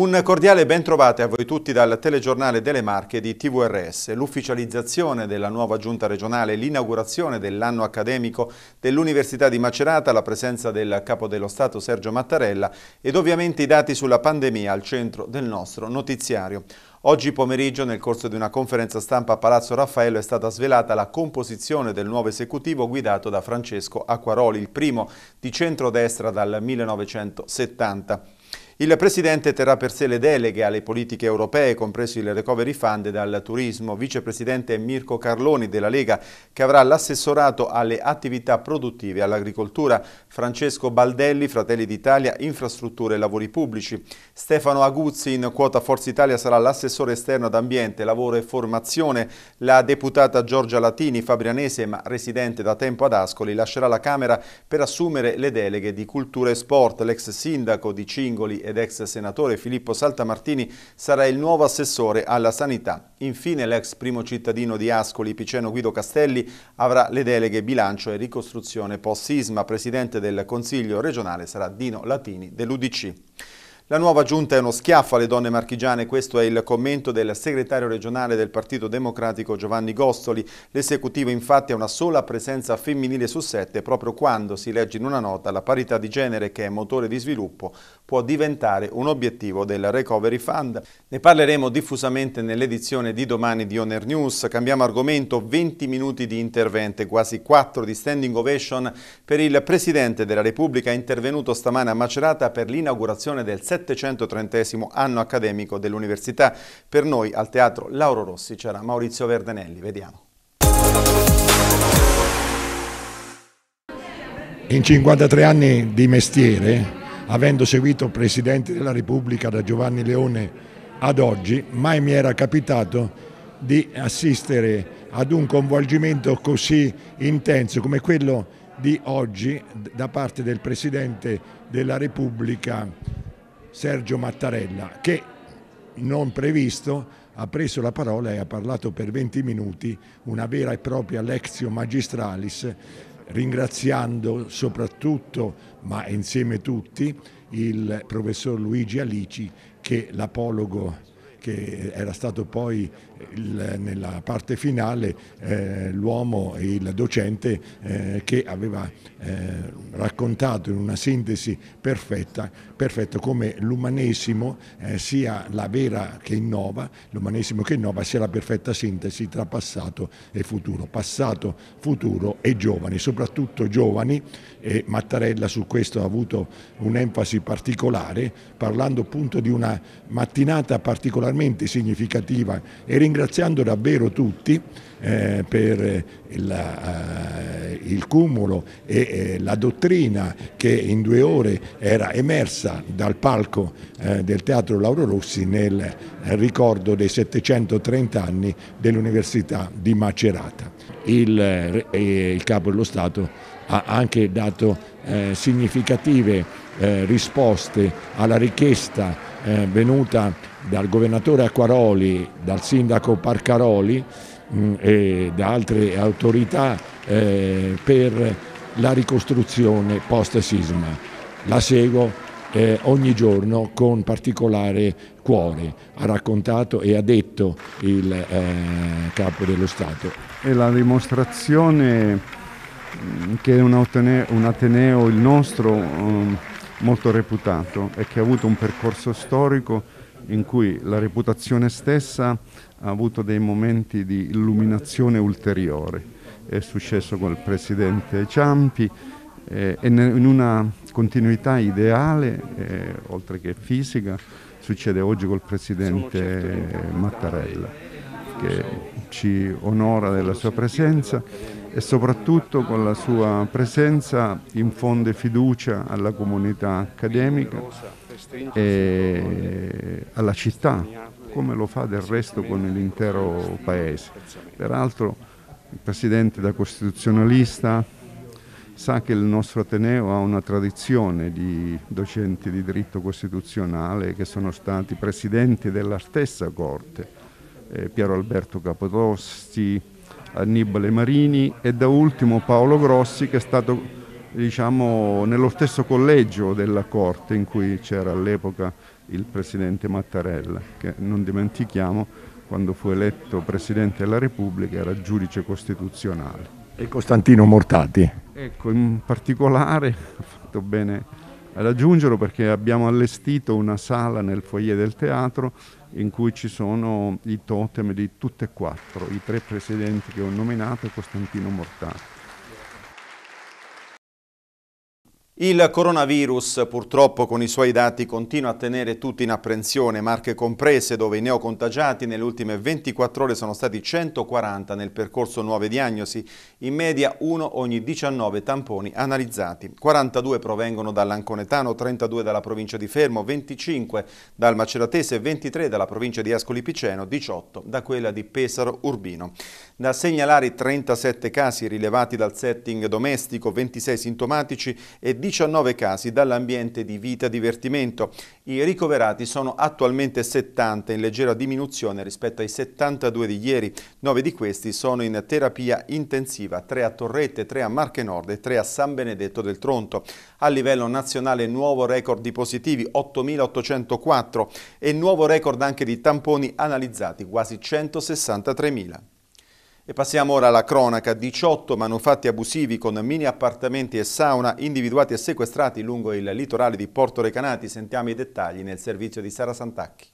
Un cordiale bentrovate a voi tutti dal telegiornale delle Marche di TVRS. L'ufficializzazione della nuova giunta regionale, l'inaugurazione dell'anno accademico dell'Università di Macerata, la presenza del Capo dello Stato Sergio Mattarella ed ovviamente i dati sulla pandemia al centro del nostro notiziario. Oggi pomeriggio, nel corso di una conferenza stampa a Palazzo Raffaello, è stata svelata la composizione del nuovo esecutivo guidato da Francesco Acquaroli, il primo di centrodestra dal 1970. Il Presidente terrà per sé le deleghe alle politiche europee, compreso il Recovery Fund dal turismo. Vicepresidente Mirko Carloni della Lega, che avrà l'assessorato alle attività produttive e all'agricoltura. Francesco Baldelli, Fratelli d'Italia, Infrastrutture e Lavori Pubblici. Stefano Aguzzi, in quota Forza Italia, sarà l'assessore esterno ad Ambiente, Lavoro e Formazione. La deputata Giorgia Latini, fabrianese ma residente da tempo ad Ascoli, lascerà la Camera per assumere le deleghe di Cultura e Sport. L'ex sindaco di Cingoli ed ex senatore Filippo Saltamartini sarà il nuovo assessore alla sanità. Infine l'ex primo cittadino di Ascoli, Piceno Guido Castelli, avrà le deleghe bilancio e ricostruzione post-sisma. Presidente del Consiglio regionale sarà Dino Latini dell'Udc. La nuova giunta è uno schiaffo alle donne marchigiane, questo è il commento del segretario regionale del Partito Democratico Giovanni Gostoli. L'esecutivo infatti ha una sola presenza femminile su sette proprio quando, si legge in una nota, la parità di genere che è motore di sviluppo può diventare un obiettivo del Recovery Fund. Ne parleremo diffusamente nell'edizione di domani di Honor News. Cambiamo argomento, 20 minuti di intervento quasi 4 di standing ovation per il Presidente della Repubblica intervenuto stamane a Macerata per l'inaugurazione del 7 730 anno accademico dell'università. Per noi al Teatro Lauro Rossi c'era Maurizio Verdenelli, vediamo. In 53 anni di mestiere, avendo seguito Presidente della Repubblica da Giovanni Leone ad oggi, mai mi era capitato di assistere ad un coinvolgimento così intenso come quello di oggi da parte del Presidente della Repubblica Sergio Mattarella che non previsto ha preso la parola e ha parlato per 20 minuti una vera e propria lexio magistralis ringraziando soprattutto, ma insieme tutti, il professor Luigi Alici che l'apologo che era stato poi il, nella parte finale eh, l'uomo e il docente eh, che aveva eh, raccontato in una sintesi perfetta, perfetto come l'umanesimo eh, sia la vera che innova, l'umanesimo che innova sia la perfetta sintesi tra passato e futuro, passato, futuro e giovani, soprattutto giovani e Mattarella su questo ha avuto un'enfasi particolare parlando appunto di una mattinata particolarmente particolarmente significativa e ringraziando davvero tutti eh, per la, uh, eh, eh, il cumulo e eh, la dottrina che in due ore era emersa dal palco eh, del Teatro Lauro Rossi nel ricordo dei 730 anni dell'Università di Macerata. Il, eh, il, Capo dello Stato ha anche dato significative risposte alla richiesta venuta dal governatore Acquaroli, dal sindaco Parcaroli mh, mm, e da altre autorità eh, per la ricostruzione post-sisma. La seguo eh, ogni giorno con particolare cuore, ha raccontato e ha detto il eh, capo dello Stato. E la dimostrazione mm, che un un ateneo il nostro, eh, molto reputato e che ha avuto un percorso storico in cui la reputazione stessa ha avuto dei momenti di illuminazione ulteriore. È successo col presidente Ciampi eh, e in una continuità ideale, eh, oltre che fisica, succede oggi col presidente Mattarella, che ci onora della sua presenza e soprattutto con la sua presenza infonde fiducia alla comunità accademica e alla città, come lo fa del resto con l'intero Paese. Peraltro il Presidente da costituzionalista sa che il nostro Ateneo ha una tradizione di docenti di diritto costituzionale che sono stati presidenti della stessa Corte, eh, Piero Alberto Capodosti, Annibale Marini e da ultimo Paolo Grossi che è stato diciamo, nello stesso collegio della Corte in cui c'era all'epoca il Presidente Mattarella, che non dimentichiamo quando fu eletto Presidente della Repubblica era giudice costituzionale. E Costantino Mortati? Ecco, in particolare ho fatto bene ad aggiungerlo perché abbiamo allestito una sala nel foyer del teatro in cui ci sono i totem di tutte e quattro, i tre presidenti che ho nominato e Costantino Mortati. Il coronavirus purtroppo con i suoi dati continua a tenere tutti in apprensione, marche comprese dove i neocontagiati nelle ultime 24 ore sono stati 140 nel percorso nuove diagnosi, in media uno ogni 19 tamponi analizzati. 42 provengono dall'Anconetano, 32 dalla provincia di Fermo, 25 dal Maceratese, 23 dalla provincia di Ascoli Piceno, 18 da quella di Pesaro Urbino. Da segnalare 37 casi rilevati dal setting domestico, 26 sintomatici e 10 19 casi dall'ambiente di vita-divertimento. I ricoverati sono attualmente 70 in leggera diminuzione rispetto ai 72 di ieri. 9 di questi sono in terapia intensiva, 3 a Torrette, 3 a Marche Nord e 3 a San Benedetto del Tronto. A livello nazionale nuovo record di positivi 8.804 e nuovo record anche di tamponi analizzati quasi 163.000. E passiamo ora alla cronaca. 18 manufatti abusivi con mini appartamenti e sauna individuati e sequestrati lungo il litorale di Porto Recanati. Sentiamo i dettagli nel servizio di Sara Santacchi.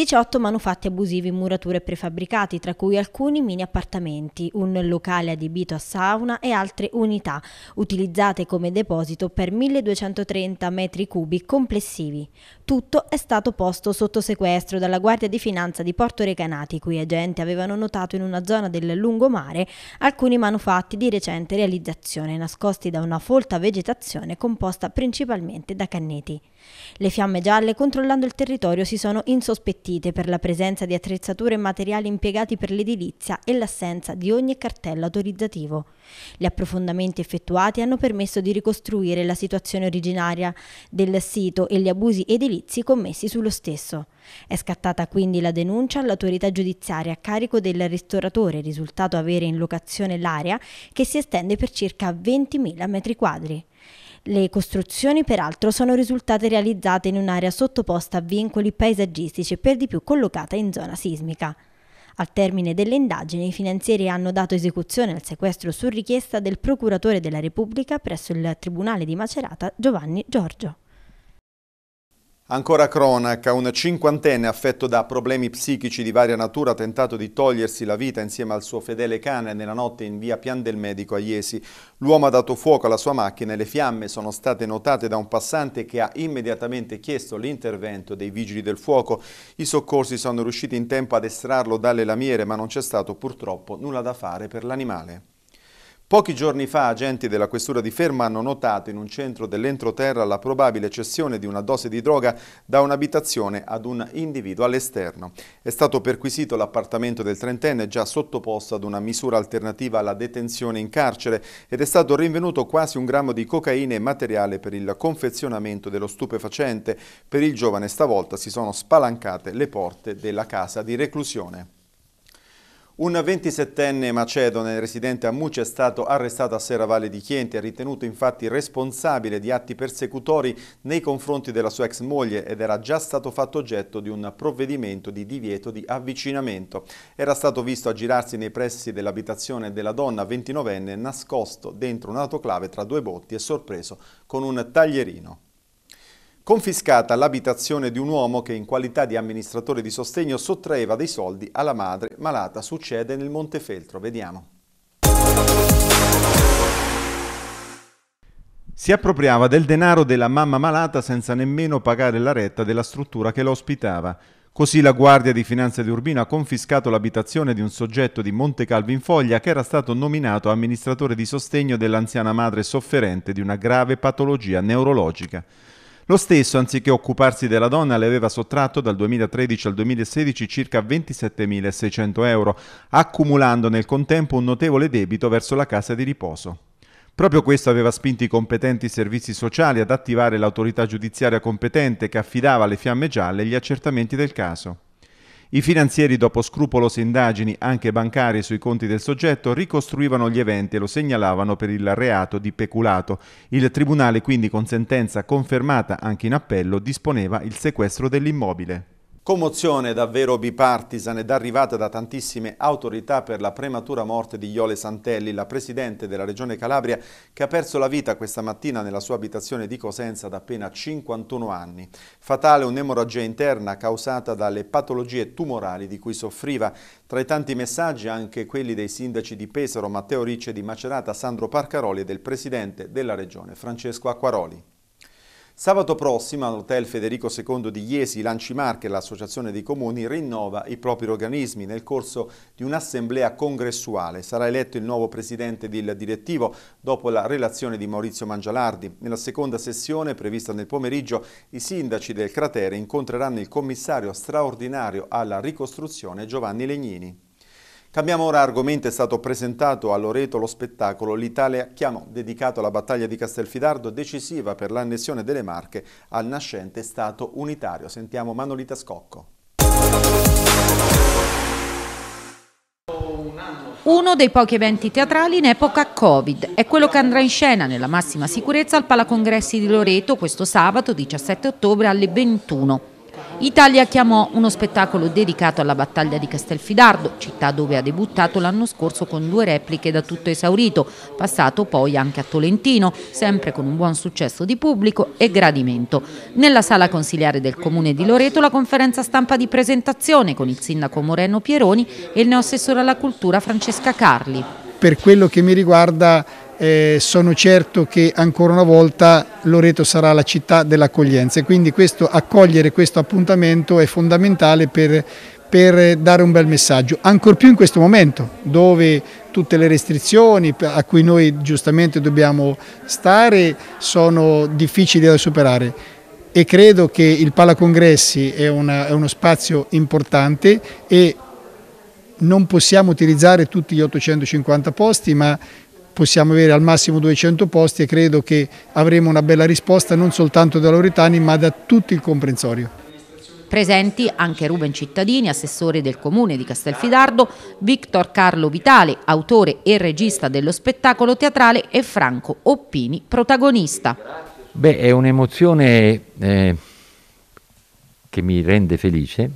18 manufatti abusivi in murature prefabbricati, tra cui alcuni mini appartamenti, un locale adibito a sauna e altre unità, utilizzate come deposito per 1230 metri cubi complessivi. Tutto è stato posto sotto sequestro dalla Guardia di Finanza di Porto Recanati, cui agenti avevano notato in una zona del lungomare alcuni manufatti di recente realizzazione, nascosti da una folta vegetazione composta principalmente da canneti. Le fiamme gialle, controllando il territorio, si sono insospettite garantite per la presenza di attrezzature e materiali impiegati per l'edilizia e l'assenza di ogni cartello autorizzativo. Gli approfondimenti effettuati hanno permesso di ricostruire la situazione originaria del sito e gli abusi edilizi commessi sullo stesso. È scattata quindi la denuncia all'autorità giudiziaria a carico del ristoratore, risultato avere in locazione l'area che si estende per circa 20.000 metri quadri. Le costruzioni peraltro sono risultate realizzate in un'area sottoposta a vincoli paesaggistici e per di più collocata in zona sismica. Al termine delle indagini, i finanzieri hanno dato esecuzione al sequestro su richiesta del procuratore della Repubblica presso il Tribunale di Macerata Giovanni Giorgio. Ancora cronaca, un cinquantenne affetto da problemi psichici di varia natura ha tentato di togliersi la vita insieme al suo fedele cane nella notte in via Pian del Medico a Iesi. L'uomo ha dato fuoco alla sua macchina e le fiamme sono state notate da un passante che ha immediatamente chiesto l'intervento dei vigili del fuoco. I soccorsi sono riusciti in tempo ad estrarlo dalle lamiere ma non c'è stato purtroppo nulla da fare per l'animale. Pochi giorni fa agenti della questura di Ferma hanno notato in un centro dell'entroterra la probabile cessione di una dose di droga da un'abitazione ad un individuo all'esterno. È stato perquisito l'appartamento del trentenne già sottoposto ad una misura alternativa alla detenzione in carcere ed è stato rinvenuto quasi un grammo di cocaina e materiale per il confezionamento dello stupefacente. Per il giovane stavolta si sono spalancate le porte della casa di reclusione. Un 27enne macedone residente a Muci è stato arrestato a Serravalle di Chienti, è ritenuto infatti responsabile di atti persecutori nei confronti della sua ex moglie ed era già stato fatto oggetto di un provvedimento di divieto di avvicinamento. Era stato visto aggirarsi nei pressi dell'abitazione della donna 29enne nascosto dentro un'autoclave tra due botti e sorpreso con un taglierino. Confiscata l'abitazione di un uomo che in qualità di amministratore di sostegno sottraeva dei soldi alla madre malata. Succede nel Montefeltro, vediamo. Si appropriava del denaro della mamma malata senza nemmeno pagare la retta della struttura che la ospitava. Così la Guardia di Finanza di Urbino ha confiscato l'abitazione di un soggetto di Monte Calvi in Foglia che era stato nominato amministratore di sostegno dell'anziana madre sofferente di una grave patologia neurologica. Lo stesso, anziché occuparsi della donna, le aveva sottratto dal 2013 al 2016 circa 27.600 euro, accumulando nel contempo un notevole debito verso la casa di riposo. Proprio questo aveva spinto i competenti servizi sociali ad attivare l'autorità giudiziaria competente che affidava alle fiamme gialle gli accertamenti del caso. I finanzieri, dopo scrupolose indagini anche bancarie sui conti del soggetto, ricostruivano gli eventi e lo segnalavano per il reato di peculato. Il Tribunale quindi con sentenza confermata anche in appello disponeva il sequestro dell'immobile. Commozione davvero bipartisan ed arrivata da tantissime autorità per la prematura morte di Iole Santelli, la presidente della regione Calabria che ha perso la vita questa mattina nella sua abitazione di Cosenza da appena 51 anni. Fatale un'emorragia interna causata dalle patologie tumorali di cui soffriva. Tra i tanti messaggi anche quelli dei sindaci di Pesaro, Matteo Ricci e di Macerata, Sandro Parcaroli e del presidente della regione Francesco Acquaroli. Sabato prossimo all'Hotel Federico II di Iesi, Lancimarche, l'Associazione dei Comuni, rinnova i propri organismi nel corso di un'assemblea congressuale. Sarà eletto il nuovo presidente del direttivo dopo la relazione di Maurizio Mangialardi. Nella seconda sessione, prevista nel pomeriggio, i sindaci del cratere incontreranno il commissario straordinario alla ricostruzione Giovanni Legnini. Cambiamo ora argomento, è stato presentato a Loreto lo spettacolo L'Italia chiamò, dedicato alla battaglia di Castelfidardo, decisiva per l'annessione delle Marche al nascente Stato unitario. Sentiamo Manolita Scocco. Uno dei pochi eventi teatrali in epoca Covid è quello che andrà in scena nella massima sicurezza al Palacongressi di Loreto questo sabato 17 ottobre alle 21. Italia chiamò uno spettacolo dedicato alla battaglia di Castelfidardo, città dove ha debuttato l'anno scorso con due repliche da tutto esaurito, passato poi anche a Tolentino, sempre con un buon successo di pubblico e gradimento. Nella sala consiliare del comune di Loreto la conferenza stampa di presentazione con il sindaco Moreno Pieroni e il neoassessore alla cultura Francesca Carli. Per quello che mi riguarda eh, sono certo che ancora una volta Loreto sarà la città dell'accoglienza e quindi questo, accogliere questo appuntamento è fondamentale per, per dare un bel messaggio, ancor più in questo momento dove tutte le restrizioni a cui noi giustamente dobbiamo stare sono difficili da superare e credo che il Palacongressi è, una, è uno spazio importante e non possiamo utilizzare tutti gli 850 posti ma possiamo avere al massimo 200 posti e credo che avremo una bella risposta non soltanto da Lauretani ma da tutto il comprensorio. Presenti anche Ruben Cittadini, assessore del comune di Castelfidardo, Victor Carlo Vitale, autore e regista dello spettacolo teatrale e Franco Oppini, protagonista. Beh, è un'emozione eh, che mi rende felice,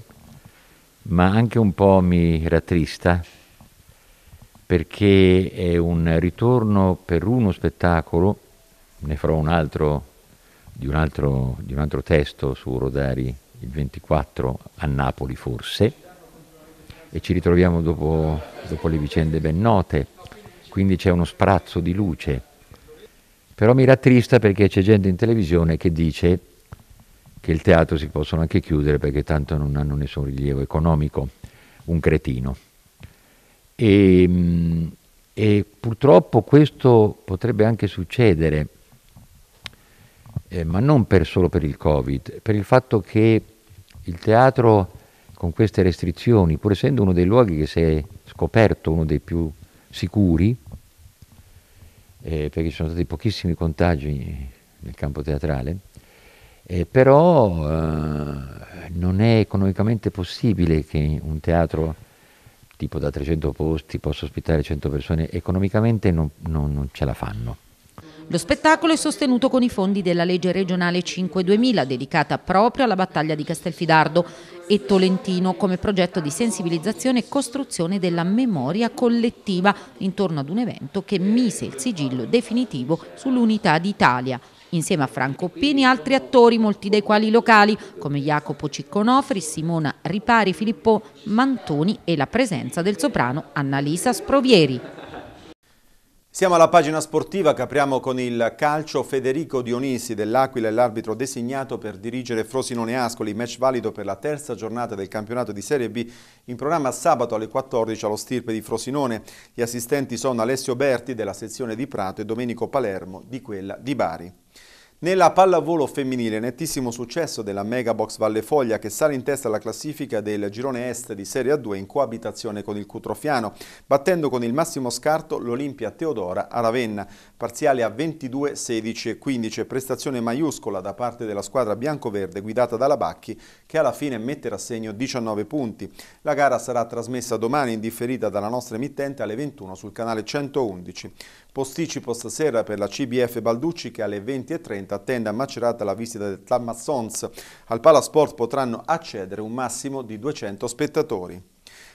ma anche un po' mi rattrista perché è un ritorno per uno spettacolo, ne farò un altro di un altro, di un altro testo su Rodari il 24 a Napoli forse e ci ritroviamo dopo, dopo le vicende ben note, quindi c'è uno sprazzo di luce. Però mi rattrista perché c'è gente in televisione che dice che il teatro si possono anche chiudere perché tanto non hanno nessun rilievo economico. Un cretino. E, ehm, e purtroppo questo potrebbe anche succedere, eh, ma non per solo per il Covid, per il fatto che il teatro con queste restrizioni, pur essendo uno dei luoghi che si è scoperto uno dei più sicuri, eh, perché ci sono stati pochissimi contagi nel campo teatrale, eh, però eh, non è economicamente possibile che un teatro tipo da 300 posti, posso ospitare 100 persone, economicamente non, non, non ce la fanno. Lo spettacolo è sostenuto con i fondi della legge regionale 5-2000 dedicata proprio alla battaglia di Castelfidardo e Tolentino come progetto di sensibilizzazione e costruzione della memoria collettiva intorno ad un evento che mise il sigillo definitivo sull'unità d'Italia insieme a Franco Pini e altri attori, molti dei quali locali, come Jacopo Cicconofri, Simona Ripari, Filippo Mantoni e la presenza del soprano Annalisa Sprovieri. Siamo alla pagina sportiva che apriamo con il calcio Federico Dionisi dell'Aquila è l'arbitro designato per dirigere Frosinone Ascoli, match valido per la terza giornata del campionato di Serie B in programma sabato alle 14 allo stirpe di Frosinone. Gli assistenti sono Alessio Berti della sezione di Prato e Domenico Palermo di quella di Bari. Nella pallavolo femminile, nettissimo successo della Megabox Valle Foglia che sale in testa alla classifica del girone est di Serie A2 in coabitazione con il Cutrofiano, battendo con il massimo scarto l'Olimpia Teodora a Ravenna, parziale a 22, 16 e 15, prestazione maiuscola da parte della squadra bianco-verde guidata dalla Bacchi che alla fine metterà a segno 19 punti. La gara sarà trasmessa domani in differita dalla nostra emittente alle 21 sul canale 111. Posticipo stasera per la CBF Balducci che alle 20.30 attende a Macerata la visita del Tamassons. Al Palasport potranno accedere un massimo di 200 spettatori.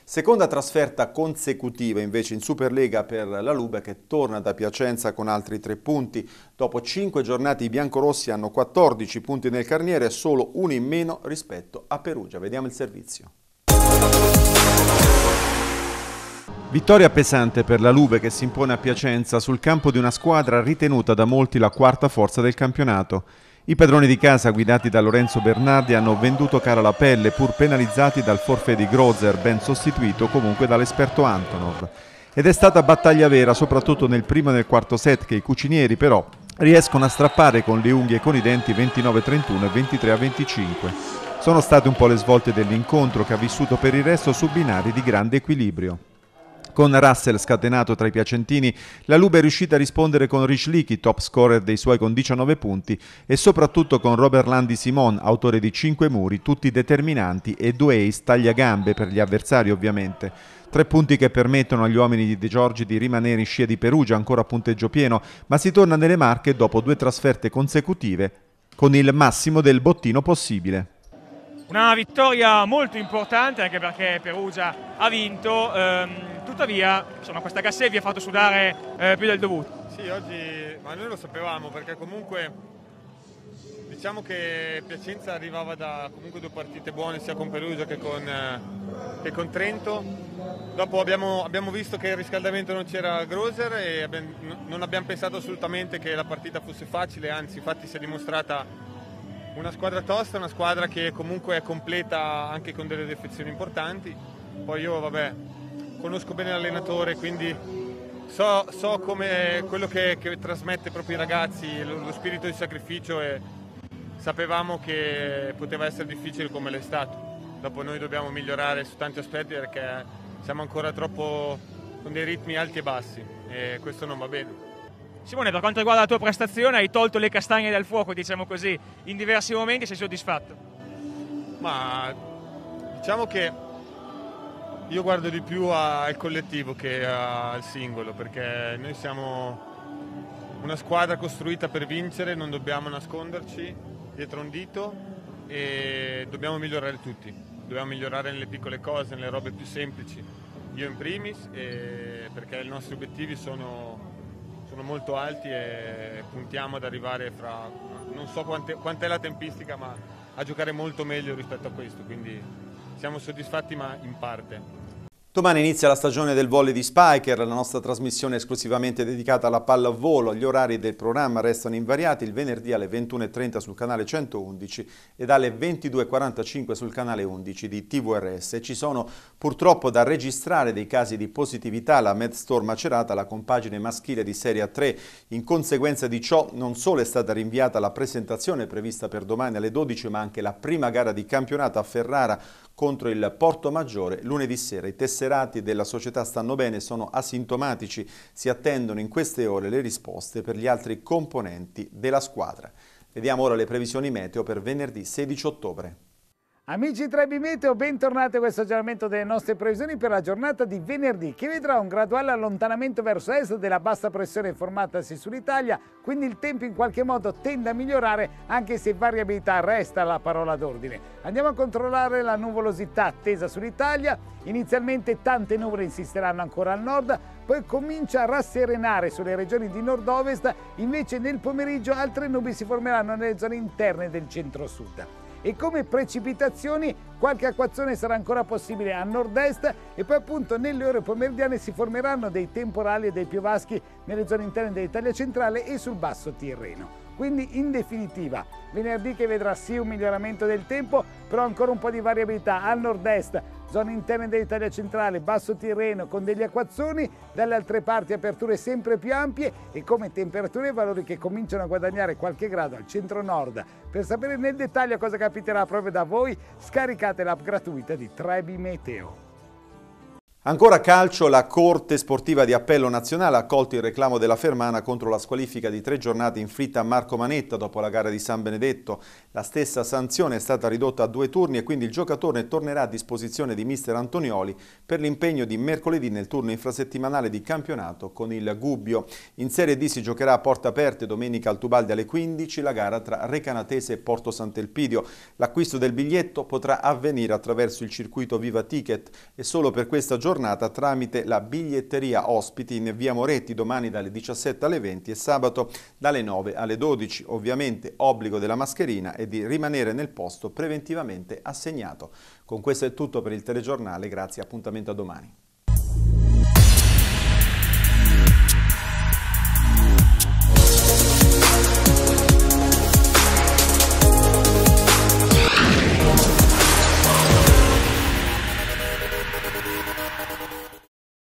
Seconda trasferta consecutiva invece in Superlega per la Lube che torna da Piacenza con altri tre punti. Dopo cinque giornate i biancorossi hanno 14 punti nel carniere e solo uno in meno rispetto a Perugia. Vediamo il servizio. Vittoria pesante per la Lube che si impone a Piacenza sul campo di una squadra ritenuta da molti la quarta forza del campionato. I padroni di casa guidati da Lorenzo Bernardi hanno venduto cara la pelle pur penalizzati dal forfè di Grozer ben sostituito comunque dall'esperto Antonov. Ed è stata battaglia vera soprattutto nel primo e nel quarto set che i cucinieri però riescono a strappare con le unghie e con i denti 29-31 e 23-25. Sono state un po' le svolte dell'incontro che ha vissuto per il resto su binari di grande equilibrio. Con Russell scatenato tra i piacentini, la Lube è riuscita a rispondere con Rich Leakey, top scorer dei suoi con 19 punti, e soprattutto con Robert Landi Simon, autore di 5 muri, tutti determinanti, e due ace tagliagambe per gli avversari ovviamente. Tre punti che permettono agli uomini di De Giorgi di rimanere in scia di Perugia ancora a punteggio pieno, ma si torna nelle marche dopo due trasferte consecutive con il massimo del bottino possibile. Una vittoria molto importante anche perché Perugia ha vinto, ehm, tuttavia insomma, questa vi ha fatto sudare eh, più del dovuto. Sì, oggi, ma noi lo sapevamo perché comunque diciamo che Piacenza arrivava da comunque due partite buone sia con Perugia che con, eh, che con Trento. Dopo abbiamo, abbiamo, visto che il riscaldamento non c'era Groser e abbiamo, non abbiamo pensato assolutamente che la partita fosse facile, anzi infatti si è dimostrata una squadra tosta, una squadra che comunque è completa anche con delle defezioni importanti. Poi io, vabbè, conosco bene l'allenatore, quindi so, so come quello che, che, trasmette proprio i ragazzi, lo, lo, spirito di sacrificio e sapevamo che poteva essere difficile come l'è stato. Dopo noi dobbiamo migliorare su tanti aspetti perché siamo ancora troppo con dei ritmi alti e bassi e questo non va bene. Simone, per quanto riguarda la tua prestazione, hai tolto le castagne dal fuoco, diciamo così, in diversi momenti, sei soddisfatto? Ma diciamo che io guardo di più al collettivo che al singolo, perché noi siamo una squadra costruita per vincere, non dobbiamo nasconderci dietro un dito e dobbiamo migliorare tutti, dobbiamo migliorare nelle piccole cose, nelle robe più semplici, io in primis, perché i nostri obiettivi sono sono molto alti e puntiamo ad arrivare fra, non so quant'è, quant'è la tempistica, ma a giocare molto meglio rispetto a questo, quindi siamo soddisfatti ma in parte. Domani inizia la stagione del volley di Spiker, la nostra trasmissione è esclusivamente dedicata alla palla a volo. Gli orari del programma restano invariati il venerdì alle 21.30 sul canale 111 ed alle 22.45 sul canale 11 di TVRS. Ci sono purtroppo da registrare dei casi di positività alla MedStore Macerata, la compagine maschile di Serie a 3. In conseguenza di ciò non solo è stata rinviata la presentazione prevista per domani alle 12 ma anche la prima gara di campionato a Ferrara contro il Porto Maggiore lunedì sera. I tesserati della società stanno bene, sono asintomatici, si attendono in queste ore le risposte per gli altri componenti della squadra. Vediamo ora le previsioni meteo per venerdì 16 ottobre. Amici 3B Meteo, bentornati a questo aggiornamento delle nostre previsioni per la giornata di venerdì che vedrà un graduale allontanamento verso est della bassa pressione formatasi sull'Italia, quindi il tempo in qualche modo tende a migliorare anche se variabilità resta la parola d'ordine. Andiamo a controllare la nuvolosità attesa sull'Italia, inizialmente tante nuvole insisteranno ancora al nord, poi comincia a rasserenare sulle regioni di nord-ovest, invece nel pomeriggio altre nubi si formeranno nelle zone interne del centro-sud e come precipitazioni qualche acquazzone sarà ancora possibile a nord-est e poi appunto nelle ore pomeridiane si formeranno dei temporali e dei piovaschi nelle zone interne dell'Italia centrale e sul basso Tirreno. Quindi in definitiva venerdì che vedrà sì un miglioramento del tempo, però ancora un po' di variabilità al nord-est, zone interne dell'Italia centrale, basso Tirreno con degli acquazzoni, dalle altre parti aperture sempre più ampie e come temperature e valori che cominciano a guadagnare qualche grado al centro-nord. Per sapere nel dettaglio cosa capiterà proprio da voi, scaricate l'app gratuita di Trebi Meteo. Ancora calcio, la Corte Sportiva di Appello Nazionale ha accolto il reclamo della Fermana contro la squalifica di tre giornate inflitta a Marco Manetta dopo la gara di San Benedetto. La stessa sanzione è stata ridotta a due turni e quindi il giocatore tornerà a disposizione di mister Antonioli per l'impegno di mercoledì nel turno infrasettimanale di campionato con il Gubbio. In Serie D si giocherà a porte aperte domenica al Tubaldi alle 15 la gara tra Recanatese e Porto Sant'Elpidio. L'acquisto del biglietto potrà avvenire attraverso il circuito Viva Ticket e solo per questa giornata giornata tramite la biglietteria ospiti in via Moretti domani dalle 17 alle 20 e sabato dalle 9 alle 12. Ovviamente obbligo della mascherina e di rimanere nel posto preventivamente assegnato. Con questo è tutto per il telegiornale, grazie, appuntamento a domani.